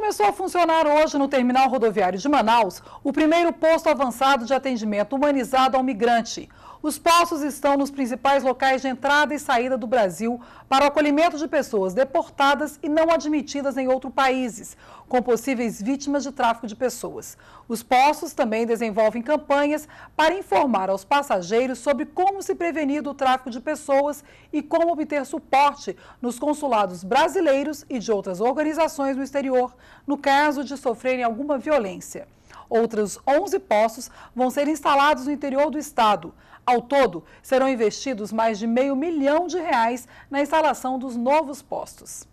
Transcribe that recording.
Começou a funcionar hoje no Terminal Rodoviário de Manaus o primeiro posto avançado de atendimento humanizado ao migrante. Os postos estão nos principais locais de entrada e saída do Brasil para o acolhimento de pessoas deportadas e não admitidas em outros países, com possíveis vítimas de tráfico de pessoas. Os postos também desenvolvem campanhas para informar aos passageiros sobre como se prevenir do tráfico de pessoas e como obter suporte nos consulados brasileiros e de outras organizações no exterior no caso de sofrerem alguma violência. Outros 11 postos vão ser instalados no interior do estado. Ao todo, serão investidos mais de meio milhão de reais na instalação dos novos postos.